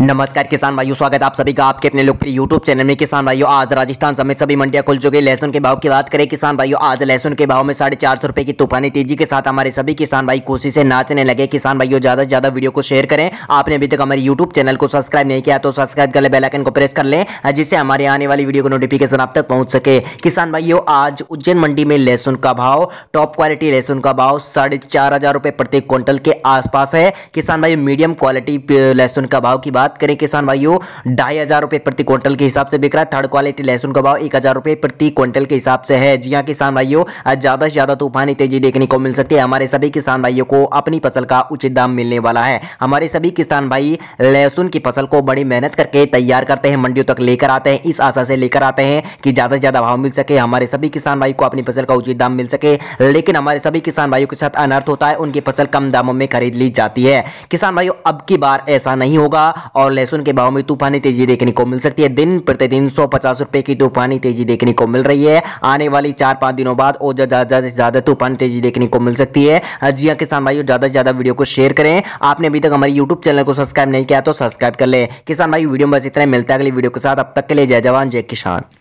नमस्कार किसान भाइयों स्वागत आप सभी का आपके अपने लोकप्रिय यूट्यूब चैनल में किसान भाइयों आज राजस्थान समेत सभी मंडियां खुल चुकी लहसुन के भाव की बात करें किसान भाइयों आज लहसुन के भाव में साढ़े चार सौ रुपये की तूफानी तेजी के साथ हमारे सभी किसान भाई कोशिश से नाचने लगे किसान भाइयों ज्यादा से ज्यादा वीडियो को शेयर करें आपने अभी तक हमारे यूट्यूब चैनल को सब्सक्राइब नहीं किया तो सब्सक्राइब कर ले बेलाइकन को प्रेस कर लें जिससे हमारे आने वाली वीडियो को नोटिफिकेशन आप तक पहुंच सके किसान भाइयों आज उज्जैन मंडी में लहसुन का भाव टॉप क्वालिटी लहसुन का भाव साढ़े चार प्रति क्विंटल के आसपास है किसान भाई मीडियम क्वालिटी लहसुन का भाव की बात बात करें किसान भाइयों ढाई हज़ार रुपए प्रति क्विंटल के हिसाब से बिक रहा है थर्ड क्वालिटी लहसुन का भाव एक हज़ार रुपए प्रति क्विंटल के हिसाब से है जी हाँ किसान भाइयों आज ज़्यादा से ज़्यादा तूफानी तेजी देखने को मिल सकती है हमारे सभी किसान भाइयों को अपनी फसल का उचित दाम मिलने वाला है हमारे सभी किसान भाई लहसुन की फसल को बड़ी मेहनत करके तैयार करते हैं मंडियों तक लेकर आते हैं इस आशा से लेकर आते हैं कि ज़्यादा से ज़्यादा भाव मिल सके हमारे सभी किसान भाई को अपनी फसल का उचित दाम मिल सके लेकिन हमारे सभी किसान भाइयों के साथ अनर्थ होता है उनकी फसल कम दामों में खरीद ली जाती है किसान भाइयों अब की बार ऐसा नहीं होगा और लहसुन के भाव में तूफानी तेजी देखने को मिल सकती है दिन प्रतिदिन सौ पचास रुपए की तूफानी तेजी देखने को मिल रही है आने वाली चार पांच दिनों बाद और ज़्यादा से ज़्यादा तूफानी तेजी देखने को मिल सकती है जी हाँ किसान भाई ज़्यादा से ज़्यादा वीडियो को शेयर करें आपने अभी तक हमारे यूट्यूब चैनल को सब्सक्राइब नहीं किया तो सब्सक्राइब कर लें किसान भाई वीडियो में बस इतना मिलता है अगली वीडियो के साथ अब तक के लिए जय जवान जय किसान